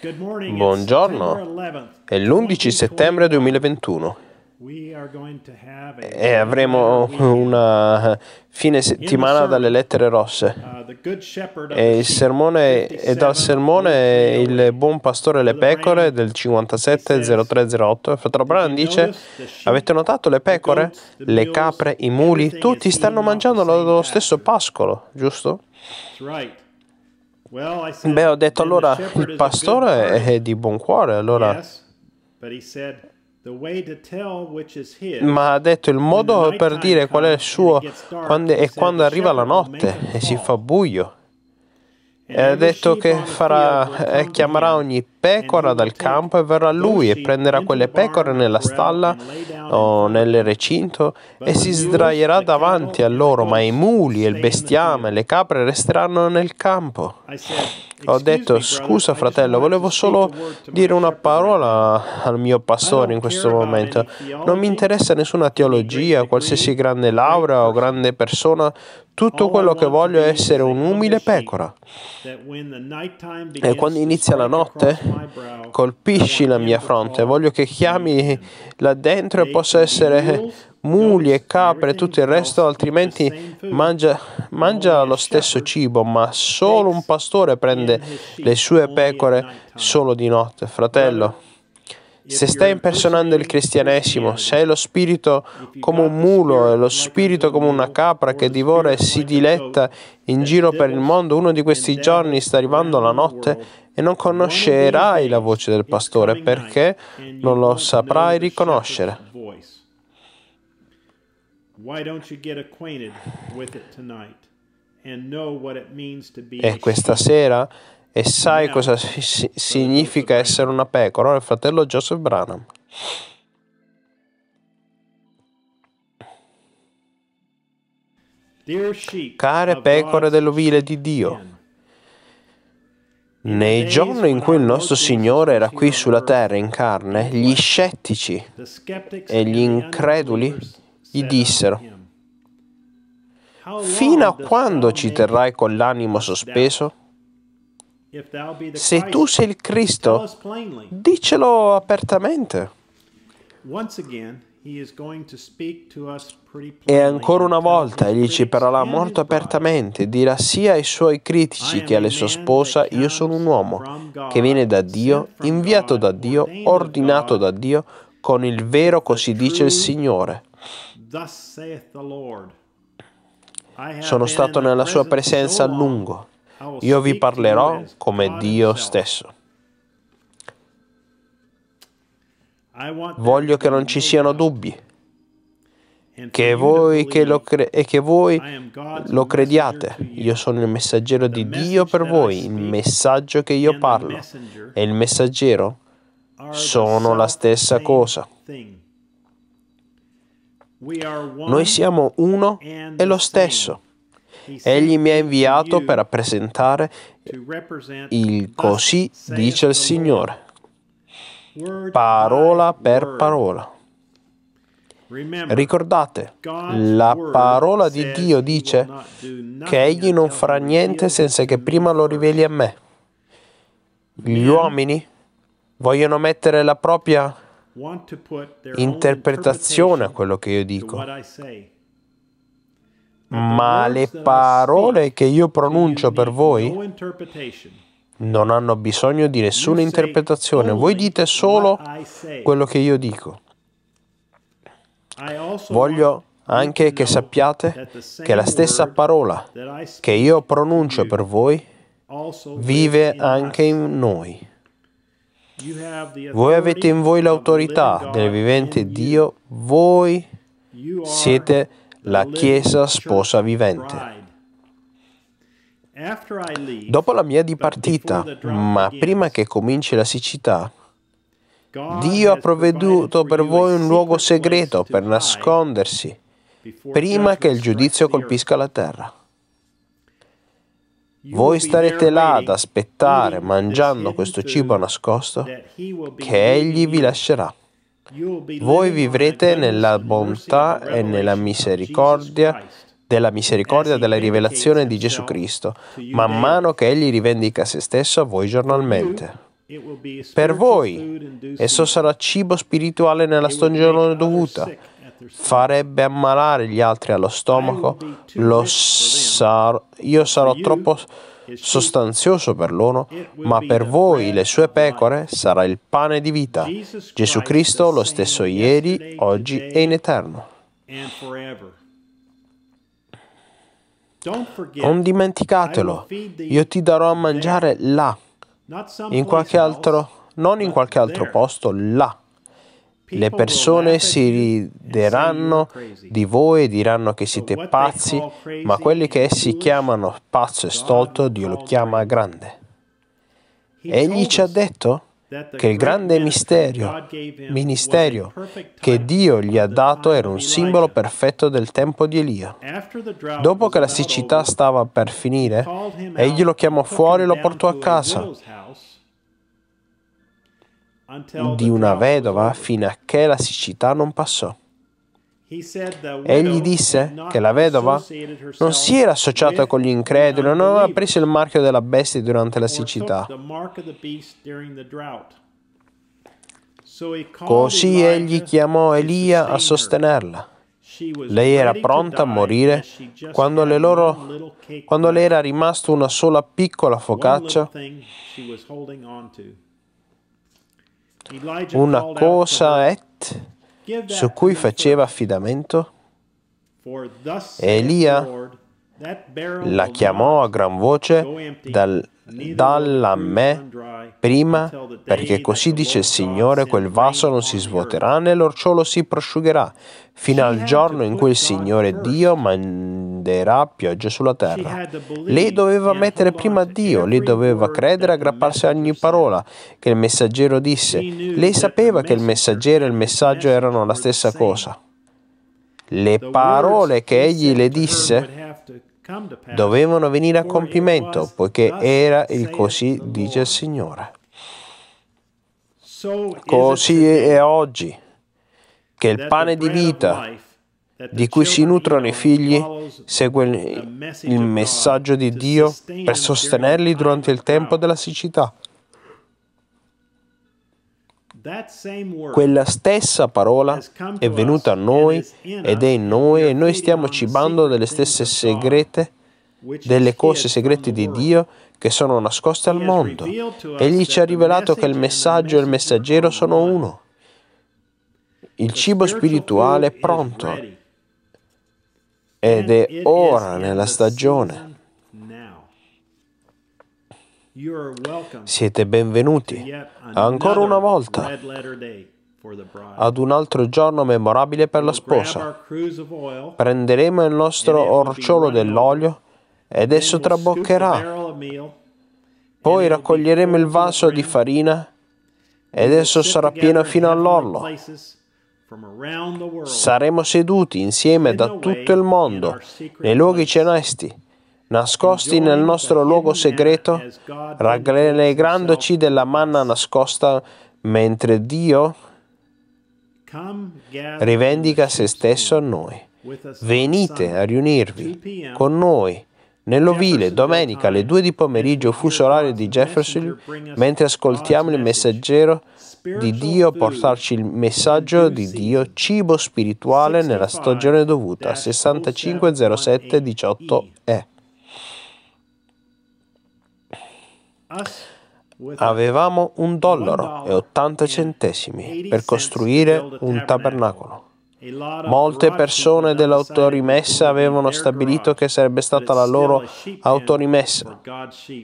Buongiorno, è l'11 settembre 2021 e avremo una fine settimana dalle lettere rosse. Uh, e sermone, e dal sermone Il buon pastore e le pecore del 570308, fratello Branham dice, avete notato le pecore, le capre, i muli, tutti stanno mangiando lo stesso pascolo, giusto? Beh, ho detto allora il pastore è di buon cuore, allora. Ma ha detto il modo per dire qual è il suo quando, è quando arriva la notte e si fa buio. E ha detto che farà, eh, chiamerà ogni pecora dal campo e verrà lui e prenderà quelle pecore nella stalla o nel recinto e si sdraierà davanti a loro, ma i muli e il bestiame, le capre resteranno nel campo. Ho detto scusa fratello, volevo solo dire una parola al mio pastore in questo momento. Non mi interessa nessuna teologia, qualsiasi grande laurea o grande persona. Tutto quello che voglio è essere un'umile pecora. E quando inizia la notte, colpisci la mia fronte. Voglio che chiami là dentro e possa essere muli e capre e tutto il resto, altrimenti mangia, mangia lo stesso cibo, ma solo un pastore prende le sue pecore solo di notte. Fratello, se stai impersonando il cristianesimo, se hai lo spirito come un mulo e lo spirito come una capra che divora e si diletta in giro per il mondo, uno di questi giorni sta arrivando la notte e non conoscerai la voce del pastore perché non lo saprai riconoscere. E questa sera e sai cosa si- significa essere una pecora, il fratello Joseph Branham. Care pecore dell'ovile di Dio, nei giorni in cui il nostro Signore era qui sulla terra in carne, gli scettici e gli increduli gli dissero, fino a quando ci terrai con l'animo sospeso? Se tu sei il Cristo, diccelo apertamente. E ancora una volta egli ci parlerà molto apertamente, dirà sia ai suoi critici che alla sua sposa, io sono un uomo che viene da Dio, inviato da Dio, ordinato da Dio, con il vero così dice il Signore. Sono stato nella sua presenza a lungo. Io vi parlerò come Dio stesso. Voglio che non ci siano dubbi. Che voi, che cre- e che voi lo crediate. Io sono il messaggero di Dio per voi, il messaggio che io parlo e il messaggero sono la stessa cosa. Noi siamo uno e lo stesso. Egli mi ha inviato per rappresentare il così dice il Signore, parola per parola. Ricordate, la parola di Dio dice che Egli non farà niente senza che prima lo riveli a me. Gli uomini vogliono mettere la propria parola interpretazione a quello che io dico. Ma le parole che io pronuncio per voi non hanno bisogno di nessuna interpretazione. Voi dite solo quello che io dico. Voglio anche che sappiate che la stessa parola che io pronuncio per voi vive anche in noi. Voi avete in voi l'autorità del vivente Dio, voi siete la Chiesa sposa vivente. Dopo la mia dipartita, ma prima che cominci la siccità, Dio ha provveduto per voi un luogo segreto per nascondersi, prima che il giudizio colpisca la terra. Voi starete là ad aspettare, mangiando questo cibo nascosto, che egli vi lascerà. Voi vivrete nella bontà e nella misericordia della misericordia della rivelazione di Gesù Cristo, man mano che egli rivendica se stesso a voi giornalmente. Per voi esso sarà cibo spirituale nella stagione dovuta farebbe ammalare gli altri allo stomaco, sar- io sarò troppo sostanzioso per loro, ma per voi, le sue pecore, sarà il pane di vita. Gesù Cristo lo stesso ieri, oggi e in eterno. Non dimenticatelo, io ti darò a mangiare là, in qualche altro, non in qualche altro posto, là. Le persone si rideranno di voi e diranno che siete pazzi, ma quelli che essi chiamano pazzo e stolto, Dio lo chiama grande. Egli ci ha detto che il grande mistero, ministero che Dio gli ha dato era un simbolo perfetto del tempo di Elia. Dopo che la siccità stava per finire, egli lo chiamò fuori e lo portò a casa di una vedova fino a che la siccità non passò. Egli disse che la vedova non si era associata con gli increduli, non aveva preso il marchio della bestia durante la siccità. Così egli chiamò Elia a sostenerla. Lei era pronta a morire quando le, loro, quando le era rimasta una sola piccola focaccia una cosa et su cui faceva affidamento? Elia la chiamò a gran voce dal dalla me prima, perché così dice il Signore, quel vaso non si svuoterà né l'orciolo si prosciugherà, fino al giorno in cui il Signore Dio manderà pioggia sulla terra. Lei doveva mettere prima Dio, lei doveva credere e aggrapparsi a ogni parola che il messaggero disse. Lei sapeva che il messaggero e il messaggio erano la stessa cosa. Le parole che egli le disse dovevano venire a compimento, poiché era il così dice il Signore. Così è oggi che il pane di vita di cui si nutrono i figli segue il messaggio di Dio per sostenerli durante il tempo della siccità. Quella stessa parola è venuta a noi ed è in noi e noi stiamo cibando delle stesse segrete, delle cose segrete di Dio che sono nascoste al mondo. Egli ci ha rivelato che il messaggio e il messaggero sono uno. Il cibo spirituale è pronto ed è ora nella stagione. Siete benvenuti ancora una volta ad un altro giorno memorabile per la sposa. Prenderemo il nostro orciolo dell'olio ed esso traboccherà. Poi raccoglieremo il vaso di farina ed esso sarà pieno fino all'orlo. Saremo seduti insieme da tutto il mondo, nei luoghi celesti nascosti nel nostro luogo segreto, rallegrandoci della manna nascosta mentre Dio rivendica se stesso a noi. Venite a riunirvi con noi. Nell'ovile, domenica alle 2 di pomeriggio, fuso orario di Jefferson, mentre ascoltiamo il messaggero di Dio portarci il messaggio di Dio, cibo spirituale nella stagione dovuta, 6507 18 e Avevamo un dollaro e 80 centesimi per costruire un tabernacolo. Molte persone dell'autorimessa avevano stabilito che sarebbe stata la loro autorimessa,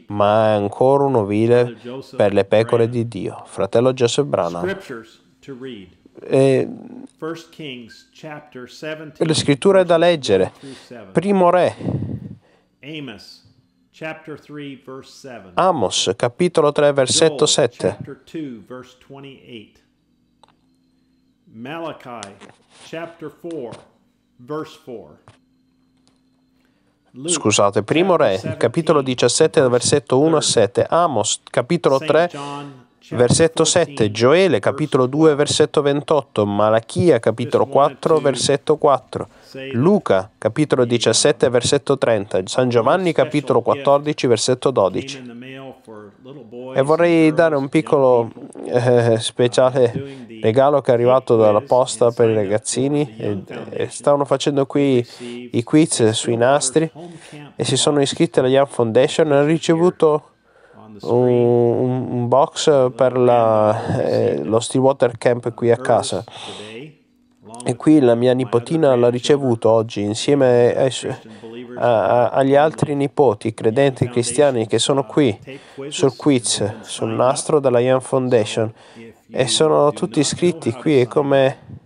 ma è ancora un ovile per le pecore di Dio. Fratello Joseph Branham. E le scritture da leggere. Primo Re. Amos capitolo 3 versetto 7. Malachi chapter 4 4. Scusate, primo re, capitolo 17, versetto 1 a 7, Amos, capitolo 3, cioè, versetto 7, Gioele capitolo 2 versetto 28, Malachia capitolo 4 versetto 4, Luca capitolo 17 versetto 30, San Giovanni capitolo 14 versetto 12. E vorrei dare un piccolo eh, eh, speciale regalo che è arrivato dalla posta per i ragazzini. E, e stavano facendo qui i quiz sui nastri e si sono iscritti alla Young Foundation e hanno ricevuto un, un box per la, eh, lo Stillwater Camp qui a casa. E qui la mia nipotina l'ha ricevuto oggi insieme ai, a, a, agli altri nipoti credenti cristiani che sono uh, qui sul quiz, sul nastro della Young Foundation e sono tutti iscritti qui e come...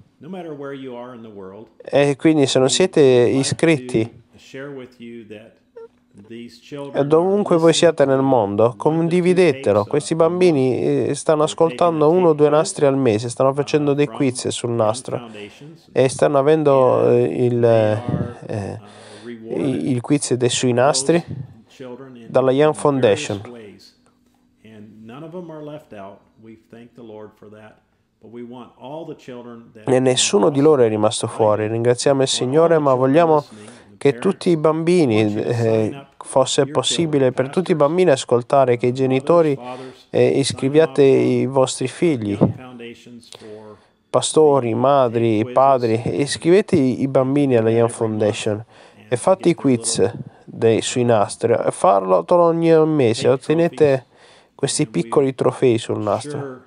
E quindi se non siete iscritti e dovunque voi siate nel mondo, condividetelo. Questi bambini eh, stanno ascoltando uno o due nastri al mese, stanno facendo dei quiz sul nastro e stanno avendo eh, il, eh, il quiz sui nastri dalla Young Foundation. E nessuno di loro è rimasto fuori. Ringraziamo il Signore, ma vogliamo che tutti i bambini eh, fosse possibile per tutti i bambini ascoltare che i genitori eh, iscriviate i vostri figli, pastori, madri, padri, iscrivete i bambini alla Young Foundation e fate i quiz dei, sui nastri, farlo ogni mese, ottenete questi piccoli trofei sul nastro.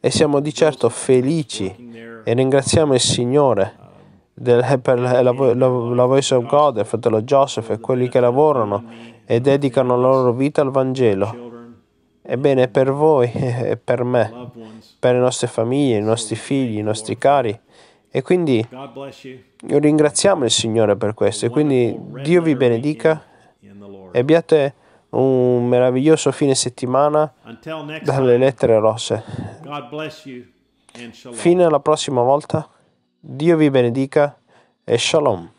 E siamo di certo felici e ringraziamo il Signore uh, del, eh, per la, eh, la, la, Voice of God, il fratello Joseph e quelli che lavorano e dedicano la loro vita al Vangelo. Ebbene, per voi e per me, per le nostre famiglie, i nostri figli, i nostri cari. E quindi ringraziamo il Signore per questo. E quindi Dio vi benedica e abbiate un meraviglioso fine settimana dalle lettere rosse. Fino alla prossima volta. Dio vi benedica e shalom.